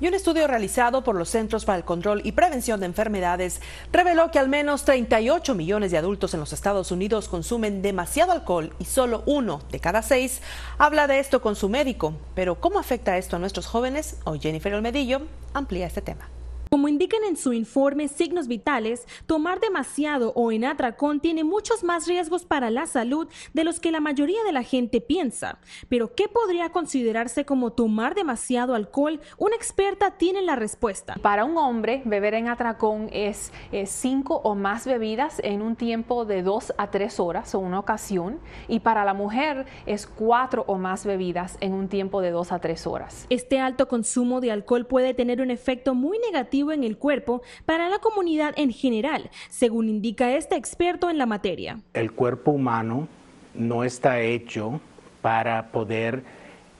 y un estudio realizado por los Centros para el Control y Prevención de Enfermedades reveló que al menos 38 millones de adultos en los Estados Unidos consumen demasiado alcohol y solo uno de cada seis habla de esto con su médico. Pero ¿cómo afecta esto a nuestros jóvenes? Hoy Jennifer Olmedillo amplía este tema. Como indican en su informe Signos Vitales, tomar demasiado o en atracón tiene muchos más riesgos para la salud de los que la mayoría de la gente piensa. Pero, ¿qué podría considerarse como tomar demasiado alcohol? Una experta tiene la respuesta. Para un hombre, beber en atracón es, cinco o más bebidas en un tiempo de dos a tres horas o una ocasión. Y para la mujer es cuatro o más bebidas en un tiempo de dos a tres horas. Este alto consumo de alcohol puede tener un efecto muy negativo en el cuerpo para la comunidad en general, según indica este experto en la materia. El cuerpo humano no está hecho para poder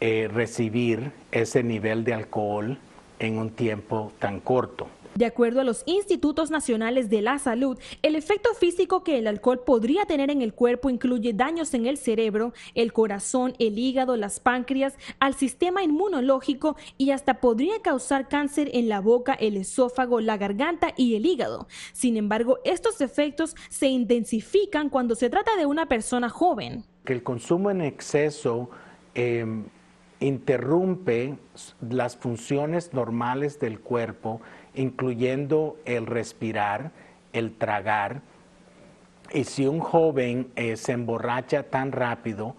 eh, recibir ese nivel de alcohol en un tiempo tan corto. De acuerdo a los Institutos Nacionales de la Salud, el efecto físico que el alcohol podría tener en el cuerpo incluye daños en el cerebro, el corazón, el hígado, las páncreas, al sistema inmunológico y hasta podría causar cáncer en la boca, el esófago, la garganta y el hígado. Sin embargo, estos efectos se intensifican cuando se trata de una persona joven. Que el consumo en exceso em, interrumpe las funciones normales del cuerpo, incluyendo el respirar, el tragar. Y si un joven eh, se emborracha tan rápido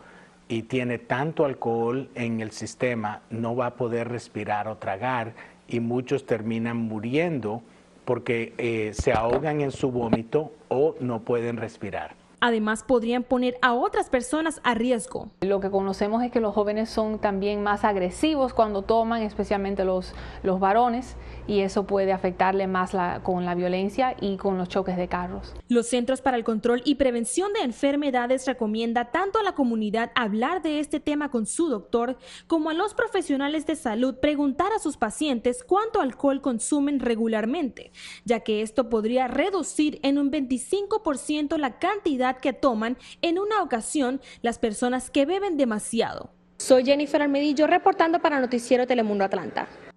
y tiene tanto alcohol en el sistema, no va a poder respirar o tragar y muchos terminan muriendo porque eh, se ahogan en su vómito o no pueden respirar. Además, podrían poner a otras personas a riesgo. Lo que conocemos es que los jóvenes son también más agresivos cuando toman, especialmente los, los varones, y eso puede afectarle más con la violencia y con los choques de carros. Los Centros para el Control y Prevención de Enfermedades recomienda tanto a la comunidad hablar de este tema con su doctor como a los profesionales de salud preguntar a sus pacientes cuánto alcohol consumen regularmente, ya que esto podría reducir en un 25% la cantidad que toman en una ocasión las personas que beben demasiado. Soy Jennifer Almedillo reportando para Noticiero Telemundo Atlanta.